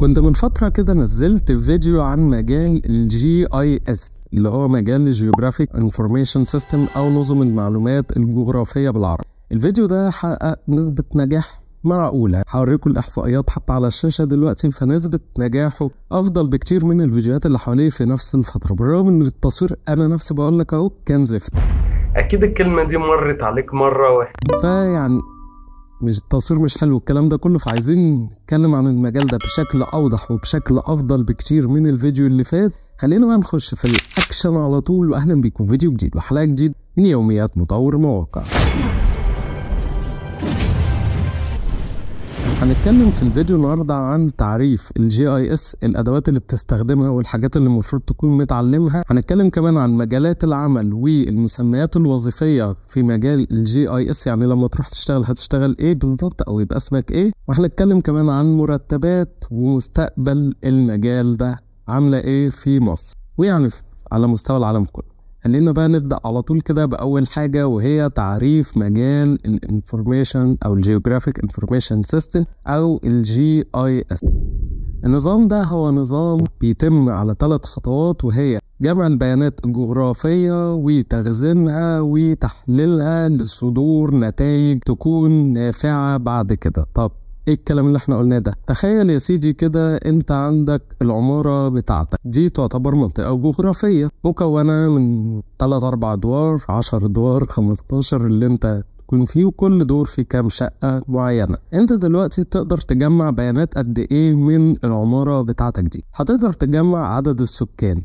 كنت من فترة كده نزلت فيديو عن مجال الجي اي اس اللي هو مجال الجيوغرافيك انفورميشن سيستم او نظم المعلومات الجغرافية بالعربي الفيديو ده حقق نسبة نجاح مرعولة هوريكم الإحصائيات حتى على الشاشة دلوقتي فنسبة نجاحه أفضل بكتير من الفيديوهات اللي حواليه في نفس الفترة بالرغم إن التصوير أنا نفسي بقول لك أهو كان زفت أكيد الكلمة دي مرت عليك مرة واحدة فيعني مش التصوير مش حلو الكلام ده كله فعايزين نتكلم عن المجال ده بشكل اوضح وبشكل افضل بكتير من الفيديو اللي فات خلينا بقى نخش في الاكشن على طول واهلا بيكم فيديو جديد وحلقه جديد من يوميات مطور مواقع هنتكلم في الفيديو النهارده عن تعريف الجي اي اس الادوات اللي بتستخدمها والحاجات اللي المفروض تكون متعلمها هنتكلم كمان عن مجالات العمل والمسميات الوظيفيه في مجال الجي اي اس يعني لما تروح تشتغل هتشتغل ايه بالظبط او يبقى اسمك ايه وهنتكلم كمان عن مرتبات ومستقبل المجال ده عامله ايه في مصر ويعني على مستوى العالم كله خلينا بقى نبدأ على طول كده بأول حاجة وهي تعريف مجال الانفورميشن أو الجيوغرافيك انفورميشن سيستم أو الجي اي اس النظام ده هو نظام بيتم على ثلاث خطوات وهي جمع البيانات الجغرافية وتخزينها وتحليلها لصدور نتائج تكون نافعة بعد كده طب ايه الكلام اللي احنا قلناه ده تخيل يا سيدي كده انت عندك العمارة بتاعتك دي تعتبر منطقة جغرافية مكونة من 3 4 ادوار 10 ادوار 15 اللي انت تكون فيه وكل دور فيه كام شقة معينة انت دلوقتي تقدر تجمع بيانات قد ايه من العمارة بتاعتك دي هتقدر تجمع عدد السكان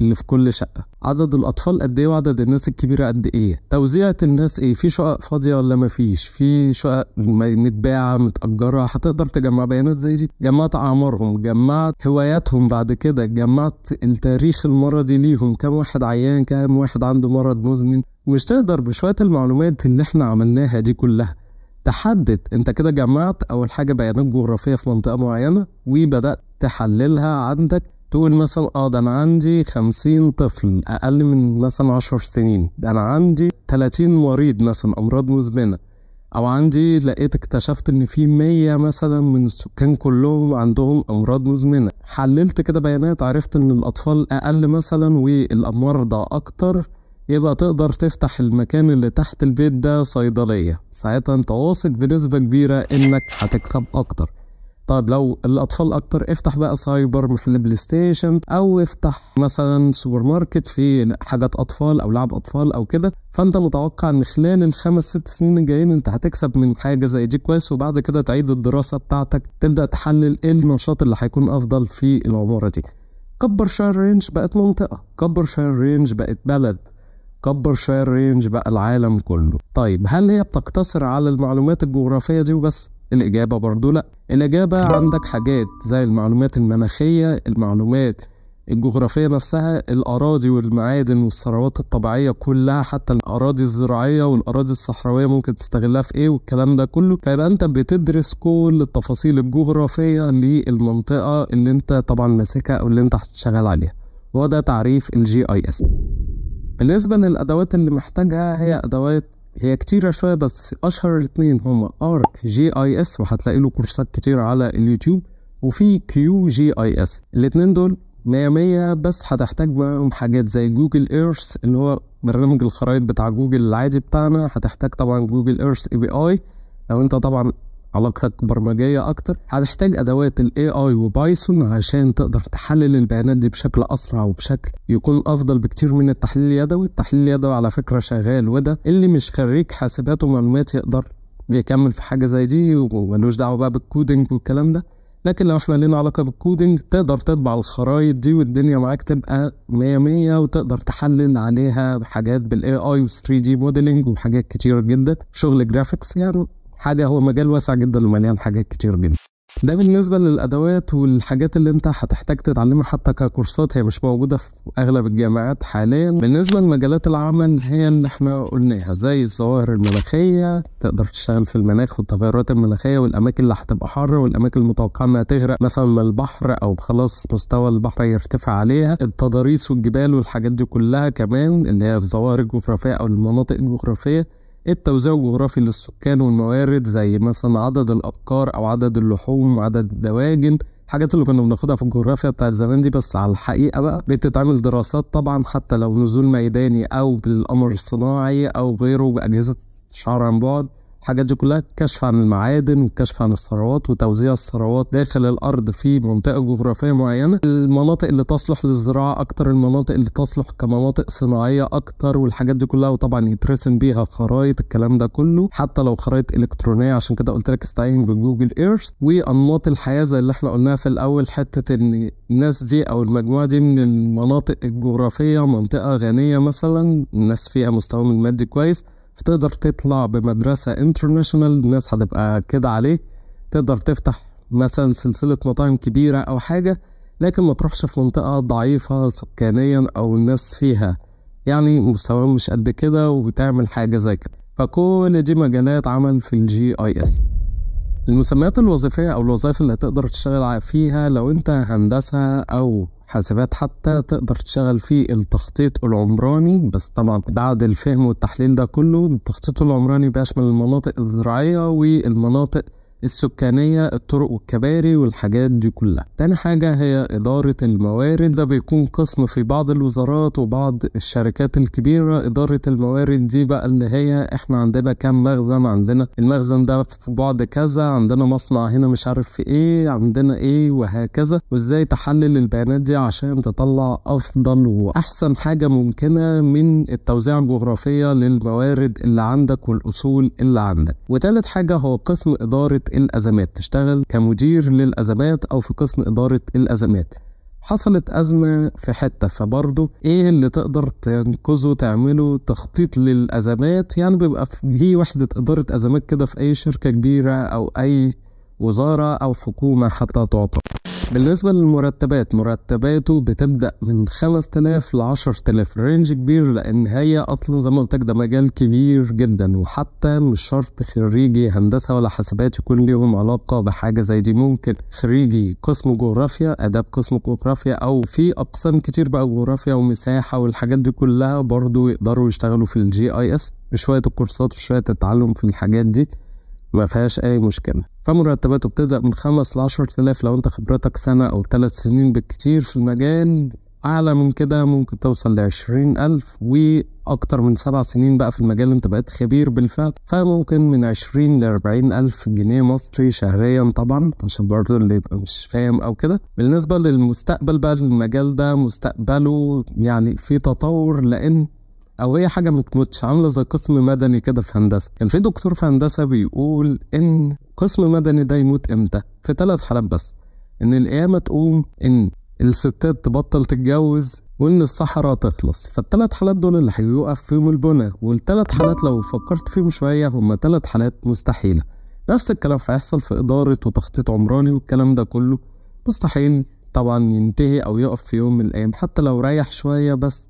اللي في كل شقة عدد الأطفال قد إيه وعدد الناس الكبيرة قد إيه توزيعة الناس إيه في شقق فاضية ولا مفيش في شقق متباعة متأجرة هتقدر تجمع بيانات زي دي جمعت أعمارهم جمعت هواياتهم بعد كده جمعت التاريخ المرضي ليهم كم واحد عيان كم واحد عنده مرض مزمن مش تقدر بشوية المعلومات اللي احنا عملناها دي كلها تحدد انت كده جمعت اول حاجه بيانات جغرافيه في منطقه معينه وبدات تحللها عندك تقول مثلا اه ده انا عندي 50 طفل اقل من مثلا 10 سنين ده انا عندي 30 مريض مثلا امراض مزمنه او عندي لقيت اكتشفت ان في 100 مثلا من السكان كلهم عندهم امراض مزمنه حللت كده بيانات عرفت ان الاطفال اقل مثلا والمرضى اكتر يبقى تقدر تفتح المكان اللي تحت البيت ده صيدليه ساعتها انت واثق بنسبه كبيره انك هتكسب اكتر طيب لو الاطفال اكتر افتح بقى سايبر محل بلاي ستيشن او افتح مثلا سوبر ماركت في حاجات اطفال او لعب اطفال او كده فانت متوقع ان خلال الخمس ست سنين الجايين انت هتكسب من حاجه زي دي كويس وبعد كده تعيد الدراسه بتاعتك تبدا تحلل ايه النشاط اللي هيكون افضل في العماره دي كبر شاير رينج بقت منطقه كبر شاير رينج بقت بلد كبر شاير رينج بقى العالم كله طيب هل هي بتقتصر على المعلومات الجغرافيه دي وبس الإجابة برضو لأ الإجابة عندك حاجات زي المعلومات المناخية المعلومات الجغرافية نفسها الأراضي والمعادن والثروات الطبيعية كلها حتى الأراضي الزراعية والأراضي الصحراوية ممكن تستغلها في إيه والكلام ده كله فيبقى أنت بتدرس كل التفاصيل الجغرافية للمنطقة اللي أنت طبعا ماسكها أو اللي أنت هتشتغل عليها وده تعريف الجي آي إس بالنسبة للأدوات اللي محتاجها هي أدوات هي كتيرة شوية بس أشهر الاتنين هما ارك جي اي اس وهتلاقي له كورسات كتير على اليوتيوب وفي كيو جي اي اس الاتنين دول مية مية بس هتحتاج معاهم حاجات زي جوجل ايرث اللي هو برنامج الخرائط بتاع جوجل العادي بتاعنا هتحتاج طبعا جوجل ايرث اي بي اي لو انت طبعا علاقتك برمجيه اكتر هتحتاج ادوات الاي اي وبايثون عشان تقدر تحلل البيانات دي بشكل اسرع وبشكل يكون افضل بكتير من التحليل اليدوي التحليل اليدوي على فكره شغال وده اللي مش خريج حاسبات ومعلومات يقدر يكمل في حاجه زي دي وملوش دعوه بقى بالكودينج والكلام ده لكن لو احنا لينا علاقه بالكودينج تقدر تطبع الخرايط دي والدنيا معاك تبقى 100 100 وتقدر تحلل عليها حاجات بالاي اي و3 دي موديلنج وحاجات كتيره جدا شغل جرافيكس يعني حاجه هو مجال واسع جدا ومليان حاجات كتير جدا ده بالنسبه للادوات والحاجات اللي انت هتحتاج تتعلمها حتى ككورسات هي مش موجوده في اغلب الجامعات حاليا بالنسبه لمجالات العمل هي اللي احنا قلناها زي الظواهر المناخيه تقدر تشتغل في المناخ والتغيرات المناخيه والاماكن اللي هتبقى حر والاماكن المتوقعه انها تغرق مثلا من البحر او خلاص مستوى البحر يرتفع عليها التضاريس والجبال والحاجات دي كلها كمان اللي هي الظواهر الجغرافيه او المناطق الجغرافيه التوزيع الجغرافي للسكان والموارد زي مثلا عدد الأبقار أو عدد اللحوم وعدد الدواجن الحاجات اللي كنا بناخدها في الجغرافيا بتاعت زمان دي بس على الحقيقة بقى بتتعمل دراسات طبعا حتى لو نزول ميداني أو بالقمر الصناعي أو غيره بأجهزة شعر عن بعد الحاجات دي كلها كشف عن المعادن وكشف عن الثروات وتوزيع الثروات داخل الارض في منطقه جغرافيه معينه المناطق اللي تصلح للزراعه اكتر المناطق اللي تصلح كمناطق صناعيه اكتر والحاجات دي كلها وطبعا يترسم بيها خرايط الكلام ده كله حتى لو خرايط الكترونيه عشان كده قلت لك استعين بجوجل ايرث وانماط الحياه زي اللي احنا قلناها في الاول حته ان الناس دي او المجموعه دي من المناطق الجغرافيه منطقه غنيه مثلا الناس فيها مستواهم المادي كويس فتقدر تطلع بمدرسة انترناشونال الناس هتبقى كده عليك تقدر تفتح مثلا سلسلة مطاعم كبيرة أو حاجة لكن ما تروحش في منطقة ضعيفة سكانيا أو الناس فيها يعني مستواهم مش قد كده وتعمل حاجة زي كده فكل دي مجالات عمل في الجي اي اس المسميات الوظيفية أو الوظائف اللي هتقدر تشتغل فيها لو أنت هندسة أو حاسبات حتى تقدر تشتغل في التخطيط العمراني بس طبعا بعد الفهم والتحليل ده كله التخطيط العمراني بيشمل المناطق الزراعية والمناطق السكانية الطرق والكباري والحاجات دي كلها تاني حاجة هي إدارة الموارد ده بيكون قسم في بعض الوزارات وبعض الشركات الكبيرة إدارة الموارد دي بقى اللي هي إحنا عندنا كام مخزن عندنا المخزن ده في بعد كذا عندنا مصنع هنا مش عارف في إيه عندنا إيه وهكذا وإزاي تحلل البيانات دي عشان تطلع أفضل وأحسن حاجة ممكنة من التوزيع الجغرافية للموارد اللي عندك والأصول اللي عندك وتالت حاجة هو قسم إدارة الأزمات تشتغل كمدير للأزمات أو في قسم إدارة الأزمات حصلت أزمة في حتة فبرضه إيه اللي تقدر تنقذه تعمله تخطيط للأزمات يعني بيبقى في وحدة إدارة أزمات كده في أي شركة كبيرة أو أي وزارة أو حكومة حتى تعتبر بالنسبة للمرتبات مرتباته بتبدأ من 5000 ل 10000 رينج كبير لأن هي أصلا زي ما قلت ده مجال كبير جدا وحتى مش شرط خريجي هندسة ولا حاسبات يكون ليهم علاقة بحاجة زي دي ممكن خريجي قسم جغرافيا آداب قسم جغرافيا أو في أقسام كتير بقى جغرافيا ومساحة والحاجات دي كلها برضو يقدروا يشتغلوا في الجي اي اس بشوية الكورسات وشوية التعلم في الحاجات دي ما فيهاش اي مشكله فمرتباته بتبدا من 5 لعشرة 10000 لو انت خبرتك سنه او ثلاث سنين بالكتير في المجال اعلى من كده ممكن توصل لعشرين الف واكتر من سبع سنين بقى في المجال انت بقيت خبير بالفعل فممكن من عشرين لاربعين الف جنيه مصري شهريا طبعا عشان برضه اللي يبقى مش فاهم او كده بالنسبة للمستقبل بقى المجال ده مستقبله يعني في تطور لان او هي حاجه ما تموتش عامله زي قسم مدني كده في هندسه كان في دكتور في هندسه بيقول ان قسم مدني ده يموت امتى في ثلاث حالات بس ان القيامه تقوم ان الستات تبطل تتجوز وان الصحراء تخلص فالثلاث حالات دول اللي هيوقف فيهم البنى والثلاث حالات لو فكرت فيهم شويه هم ثلاث حالات مستحيله نفس الكلام هيحصل في اداره وتخطيط عمراني والكلام ده كله مستحيل طبعا ينتهي او يقف في يوم من الايام حتى لو ريح شويه بس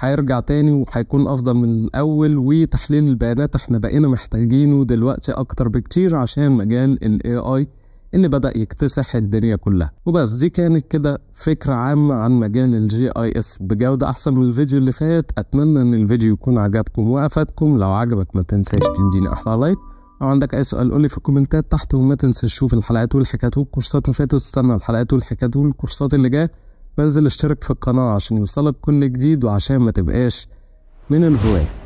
هيرجع تاني وهيكون افضل من الاول وتحليل البيانات احنا بقينا محتاجينه دلوقتي اكتر بكتير عشان مجال الاي اي اللي بدا يكتسح الدنيا كلها وبس دي كانت كده فكره عامه عن مجال الجي اي اس بجوده احسن من الفيديو اللي فات اتمنى ان الفيديو يكون عجبكم وافادكم لو عجبك ما تنساش تديني احلى لايك لو عندك اي سؤال قولي في الكومنتات تحت وما تنساش تشوف الحلقات والحكايات والكورسات اللي فاتت وتستنى الحلقات والحكايات والكورسات اللي جايه بنزل اشترك في القناة عشان يوصلك كل جديد وعشان ما تبقاش من الهواه